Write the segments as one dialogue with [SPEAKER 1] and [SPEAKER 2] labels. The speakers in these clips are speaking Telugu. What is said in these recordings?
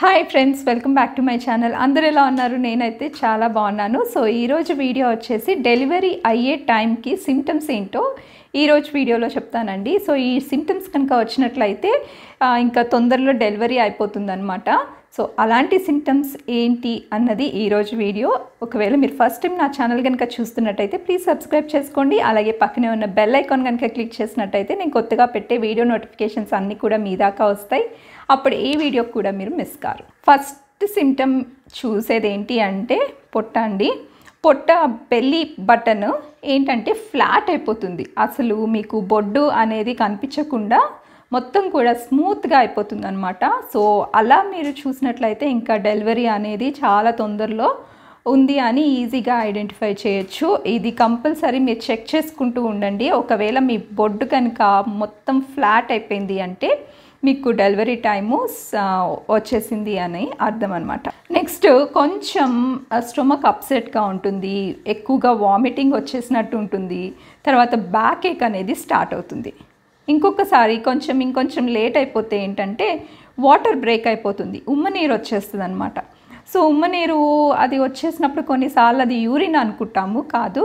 [SPEAKER 1] hi friends welcome back to my channel అందరు ఎలా ఉన్నారు నేనైతే చాలా బాగున్నాను సో ఈరోజు వీడియో వచ్చేసి డెలివరీ అయ్యే టైంకి సిమ్టమ్స్ ఏంటో ఈరోజు వీడియోలో చెప్తానండి సో ఈ సిమ్టమ్స్ కనుక వచ్చినట్లయితే ఇంకా తొందరలో డెలివరీ అయిపోతుందనమాట సో అలాంటి సిమ్టమ్స్ ఏంటి అన్నది ఈరోజు వీడియో ఒకవేళ మీరు ఫస్ట్ టైం నా ఛానల్ కనుక చూస్తున్నట్టయితే ప్లీజ్ సబ్స్క్రైబ్ చేసుకోండి అలాగే పక్కనే ఉన్న బెల్ ఐకాన్ కనుక క్లిక్ చేసినట్టయితే నేను కొత్తగా పెట్టే వీడియో నోటిఫికేషన్స్ అన్నీ కూడా మీ దాకా వస్తాయి అప్పుడు ఏ వీడియో కూడా మీరు మిస్ కారు ఫస్ట్ సిమ్టమ్ చూసేది ఏంటి అంటే పొట్ట అండి పొట్ట బెల్లి బటన్ ఏంటంటే ఫ్లాట్ అయిపోతుంది అసలు మీకు బొడ్డు అనేది కనిపించకుండా మొత్తం కూడా స్మూత్గా అయిపోతుంది అనమాట సో అలా మీరు చూసినట్లయితే ఇంకా డెలివరీ అనేది చాలా తొందరలో ఉంది అని ఈజీగా ఐడెంటిఫై చేయొచ్చు ఇది కంపల్సరీ మీరు చెక్ చేసుకుంటూ ఉండండి ఒకవేళ మీ బొడ్డు కనుక మొత్తం ఫ్లాట్ అయిపోయింది అంటే మీకు డెలివరీ టైము వచ్చేసింది అని అర్థం అనమాట నెక్స్ట్ కొంచెం స్టొమక్ అప్సెట్గా ఉంటుంది ఎక్కువగా వామిటింగ్ వచ్చేసినట్టు ఉంటుంది తర్వాత బ్యాక్ ఏక్ అనేది స్టార్ట్ అవుతుంది ఇంకొకసారి కొంచెం ఇంకొంచెం లేట్ అయిపోతే ఏంటంటే వాటర్ బ్రేక్ అయిపోతుంది ఉమ్మనీరు వచ్చేస్తుంది అనమాట సో ఉమ్మనీరు అది వచ్చేసినప్పుడు కొన్నిసార్లు అది యూరిన్ అనుకుంటాము కాదు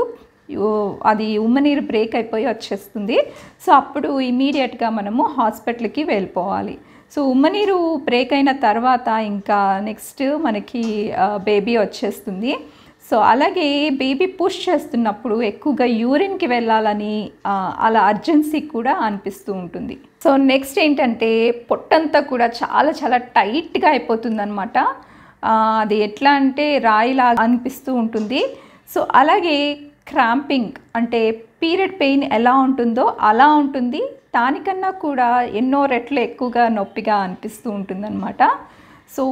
[SPEAKER 1] అది ఉమ్మనీరు బ్రేక్ అయిపోయి వచ్చేస్తుంది సో అప్పుడు ఇమీడియట్గా మనము హాస్పిటల్కి వెళ్ళిపోవాలి సో ఉమ్మనీరు బ్రేక్ అయిన తర్వాత ఇంకా నెక్స్ట్ మనకి బేబీ వచ్చేస్తుంది సో అలాగే బేబీ పుష్ చేస్తున్నప్పుడు ఎక్కువగా యూరిన్కి వెళ్ళాలని అలా అర్జెన్సీ కూడా అనిపిస్తూ ఉంటుంది సో నెక్స్ట్ ఏంటంటే పొట్టంతా కూడా చాలా చాలా టైట్గా అయిపోతుందనమాట అది ఎట్లా అంటే రాయిలా అనిపిస్తూ ఉంటుంది సో అలాగే క్రాంపింగ్ అంటే పీరియడ్ పెయిన్ ఎలా ఉంటుందో అలా ఉంటుంది దానికన్నా కూడా ఎన్నో రెట్లు ఎక్కువగా నొప్పిగా అనిపిస్తూ ఉంటుందన్నమాట సో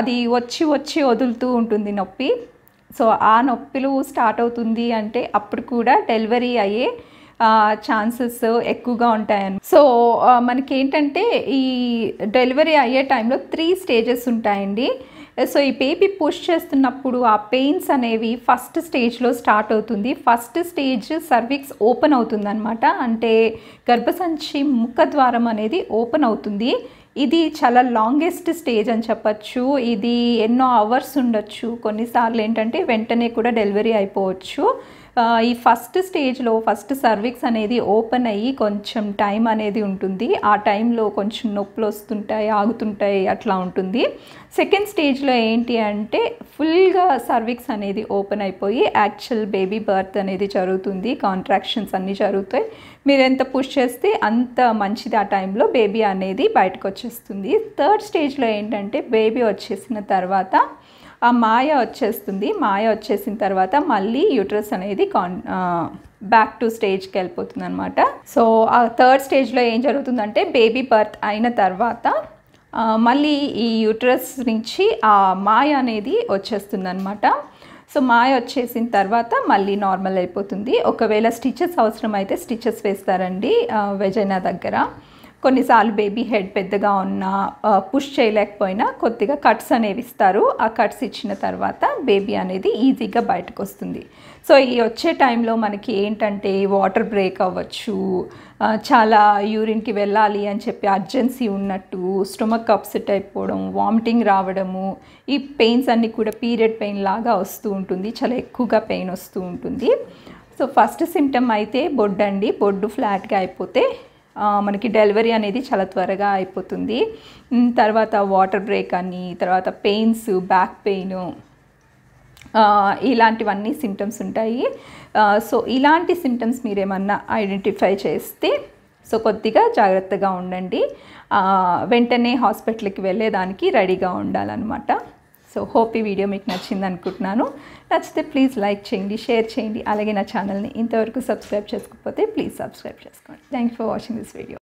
[SPEAKER 1] అది వచ్చి వచ్చి వదులుతూ ఉంటుంది నొప్పి సో ఆ నొప్పిలు స్టార్ట్ అవుతుంది అంటే అప్పుడు కూడా డెలివరీ అయ్యే ఛాన్సెస్ ఎక్కువగా ఉంటాయని సో మనకేంటంటే ఈ డెలివరీ అయ్యే టైంలో త్రీ స్టేజెస్ ఉంటాయండి సో ఈ బేబీ పుష్ చేస్తున్నప్పుడు ఆ పెయిన్స్ అనేవి ఫస్ట్ స్టేజ్లో స్టార్ట్ అవుతుంది ఫస్ట్ స్టేజ్ సర్విక్స్ ఓపెన్ అవుతుందన్నమాట అంటే గర్భసంచి ముఖ ద్వారం అనేది ఓపెన్ అవుతుంది ఇది చాలా లాంగెస్ట్ స్టేజ్ అని చెప్పచ్చు ఇది ఎన్నో అవర్స్ ఉండొచ్చు కొన్నిసార్లు ఏంటంటే వెంటనే కూడా డెలివరీ అయిపోవచ్చు ఈ ఫస్ట్ స్టేజ్లో ఫస్ట్ సర్వీక్స్ అనేది ఓపెన్ అయ్యి కొంచెం టైం అనేది ఉంటుంది ఆ టైంలో కొంచెం నొప్పులు వస్తుంటాయి ఆగుతుంటాయి అట్లా ఉంటుంది సెకండ్ స్టేజ్లో ఏంటి అంటే ఫుల్గా సర్వీక్స్ అనేది ఓపెన్ అయిపోయి యాక్చువల్ బేబీ బర్త్ అనేది జరుగుతుంది కాంట్రాక్షన్స్ అన్నీ జరుగుతాయి మీరు ఎంత పుష్ చేస్తే అంత మంచిది ఆ టైంలో బేబీ అనేది బయటకు వచ్చేస్తుంది థర్డ్ స్టేజ్లో ఏంటంటే బేబీ వచ్చేసిన తర్వాత ఆ మాయ వచ్చేస్తుంది మాయ వచ్చేసిన తర్వాత మళ్ళీ యూట్రస్ అనేది కాన్ బ్యాక్ టు స్టేజ్కి వెళ్ళిపోతుంది అనమాట సో ఆ థర్డ్ స్టేజ్లో ఏం జరుగుతుందంటే బేబీ బర్త్ అయిన తర్వాత మళ్ళీ ఈ యూట్రస్ నుంచి ఆ మాయ అనేది వచ్చేస్తుంది అనమాట సో మాయ వచ్చేసిన తర్వాత మళ్ళీ నార్మల్ అయిపోతుంది ఒకవేళ స్టిచెస్ అయితే స్టిచెస్ వేస్తారండి వెజైనా దగ్గర కొన్నిసార్లు బేబీ హెడ్ పెద్దగా ఉన్నా పుష్ చేయలేకపోయినా కొద్దిగా కట్స్ అనేవి ఇస్తారు ఆ కట్స్ ఇచ్చిన తర్వాత బేబీ అనేది ఈజీగా బయటకు వస్తుంది సో ఈ వచ్చే టైంలో మనకి ఏంటంటే వాటర్ బ్రేక్ అవ్వచ్చు చాలా యూరిన్కి వెళ్ళాలి అని చెప్పి అర్జెన్సీ ఉన్నట్టు స్టొమక్ అప్సెట్ అయిపోవడం వామిటింగ్ రావడము ఈ పెయిన్స్ అన్నీ కూడా పీరియడ్ పెయిన్ లాగా వస్తూ ఉంటుంది చాలా ఎక్కువగా పెయిన్ వస్తూ ఉంటుంది సో ఫస్ట్ సిమ్టమ్ అయితే బొడ్డు అండి బొడ్డు ఫ్లాట్గా అయిపోతే మనకి డెలివరీ అనేది చాలా త్వరగా అయిపోతుంది తర్వాత వాటర్ బ్రేక్ అని తర్వాత పెయిన్స్ బ్యాక్ పెయిన్ ఇలాంటివన్నీ సిమ్టమ్స్ ఉంటాయి సో ఇలాంటి సిమ్టమ్స్ ఏమన్నా ఐడెంటిఫై చేస్తే సో కొద్దిగా జాగ్రత్తగా ఉండండి వెంటనే హాస్పిటల్కి వెళ్ళేదానికి రెడీగా ఉండాలన్నమాట సో హోప్ ఈ వీడియో మీకు నచ్చింది అనుకుంటున్నాను నచ్చితే ప్లీజ్ లైక్ చేయండి షేర్ చేయండి అలాగే నా ఛానల్ని ఇంతవరకు సబ్స్క్రైబ్ చేసుకోకపోతే ప్లీజ్ సబ్స్క్రైబ్ చేసుకోండి thank for watching this video